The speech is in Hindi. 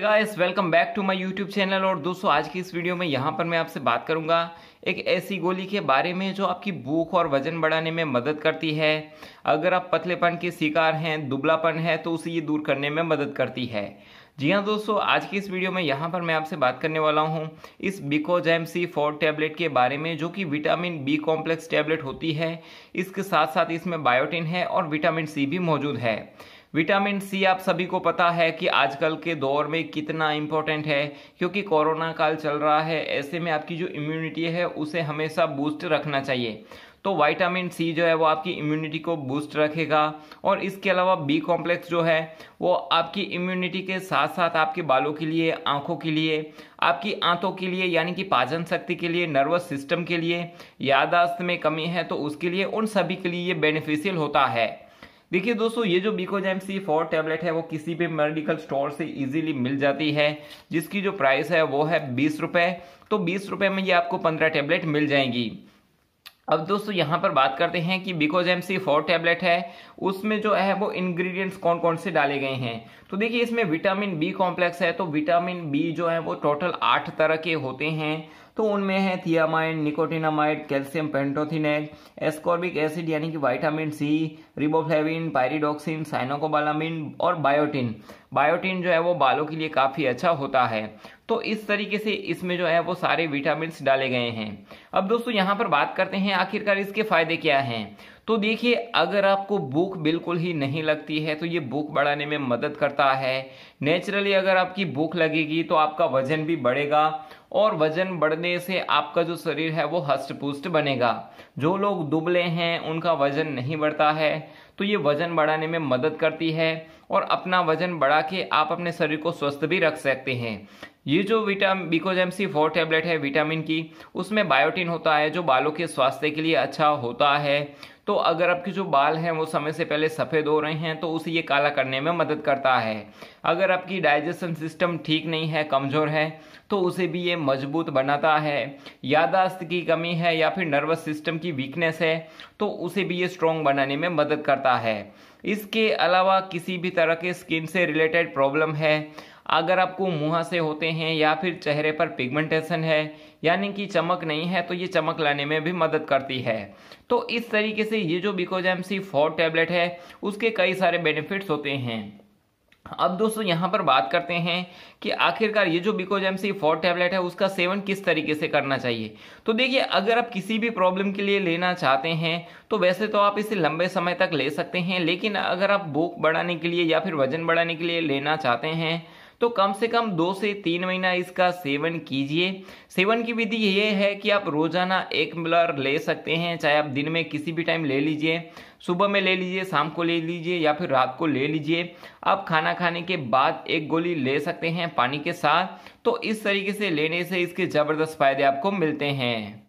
guys welcome back to my YouTube channel और दोस्तों आज की इस वीडियो में यहाँ पर मैं आपसे बात करूंगा एक ऐसी गोली के बारे में जो आपकी भूख और वजन बढ़ाने में मदद करती है अगर आप पतलेपन के शिकार हैं दुबलापन है तो उसे ये दूर करने में मदद करती है जी हाँ दोस्तों आज की इस वीडियो में यहाँ पर मैं आपसे बात करने वाला हूँ इस बिकोजैम सी फोर टैबलेट के बारे में जो कि विटामिन बी कॉम्प्लेक्स टैबलेट होती है इसके साथ साथ इसमें बायोटिन है और विटामिन सी भी मौजूद है विटामिन सी आप सभी को पता है कि आजकल के दौर में कितना इम्पोर्टेंट है क्योंकि कोरोना काल चल रहा है ऐसे में आपकी जो इम्यूनिटी है उसे हमेशा बूस्ट रखना चाहिए तो वाइटामिन सी जो है वो आपकी इम्यूनिटी को बूस्ट रखेगा और इसके अलावा बी कॉम्प्लेक्स जो है वो आपकी इम्यूनिटी के साथ साथ आपके बालों के लिए आंखों के लिए आपकी आंतों के लिए यानी कि पाचन शक्ति के लिए नर्वस सिस्टम के लिए यादाश्त में कमी है तो उसके लिए उन सभी के लिए ये बेनिफिशियल होता है देखिए दोस्तों ये जो बीकोजैम सी फोर टैबलेट है वो किसी भी मेडिकल स्टोर से इजीली मिल जाती है जिसकी जो प्राइस है वो है बीस रुपये तो बीस रुपये में ये आपको पंद्रह टैबलेट मिल जाएंगी अब दोस्तों यहाँ पर बात करते हैं कि बिकोजेम सी फोर टैबलेट है उसमें जो है वो इंग्रेडिएंट्स कौन कौन से डाले गए हैं तो देखिए इसमें विटामिन बी कॉम्प्लेक्स है तो विटामिन बी जो है वो टोटल आठ तरह के होते हैं तो उनमें है thiamine nicotinamide calcium pantothenate ascorbic acid यानी कि vitamin C riboflavin pyridoxine cyanocobalamin और बायोटिन बायोटिन जो है वो बालों के लिए काफ़ी अच्छा होता है तो इस तरीके से इसमें जो है वो सारे विटामिन डाले गए हैं अब दोस्तों यहाँ पर बात करते हैं आखिरकार इसके फायदे क्या हैं तो देखिए अगर आपको भूख बिल्कुल ही नहीं लगती है तो ये भूख बढ़ाने में मदद करता है नेचुरली अगर आपकी भूख लगेगी तो आपका वजन भी बढ़ेगा और वजन बढ़ने से आपका जो शरीर है वो हष्ट बनेगा जो लोग दुबले हैं उनका वजन नहीं बढ़ता है तो ये वजन बढ़ाने में मदद करती है और अपना वजन बढ़ा के आप अपने शरीर को स्वस्थ भी रख सकते हैं ये जो विटाम बिकोज सी फोर टैबलेट है विटामिन की उसमें बायोटिन होता है जो बालों के स्वास्थ्य के लिए अच्छा होता है तो अगर आपके जो बाल हैं वो समय से पहले सफ़ेद हो रहे हैं तो उसे ये काला करने में मदद करता है अगर आपकी डाइजेशन सिस्टम ठीक नहीं है कमज़ोर है तो उसे भी ये मजबूत बनाता है यादाश्त की कमी है या फिर नर्वस सिस्टम की वीकनेस है तो उसे भी ये स्ट्रॉन्ग बनाने में मदद करता है इसके अलावा किसी भी तरह के स्किन से रिलेटेड प्रॉब्लम है अगर आपको मुँह से होते हैं या फिर चेहरे पर पिगमेंटेशन है यानी कि चमक नहीं है तो ये चमक लाने में भी मदद करती है तो इस तरीके से ये जो एम सी फोर टैबलेट है उसके कई सारे बेनिफिट्स होते हैं अब दोस्तों यहाँ पर बात करते हैं कि आखिरकार ये जो एम सी फोर टैबलेट है उसका सेवन किस तरीके से करना चाहिए तो देखिए अगर आप किसी भी प्रॉब्लम के लिए लेना चाहते हैं तो वैसे तो आप इसे लंबे समय तक ले सकते हैं लेकिन अगर आप भूख बढ़ाने के लिए या फिर वजन बढ़ाने के लिए लेना चाहते हैं तो कम से कम दो से तीन महीना इसका सेवन कीजिए सेवन की विधि ये है कि आप रोजाना एक मिलर ले सकते हैं चाहे आप दिन में किसी भी टाइम ले लीजिए सुबह में ले लीजिए शाम को ले लीजिए या फिर रात को ले लीजिए आप खाना खाने के बाद एक गोली ले सकते हैं पानी के साथ तो इस तरीके से लेने से इसके ज़बरदस्त फायदे आपको मिलते हैं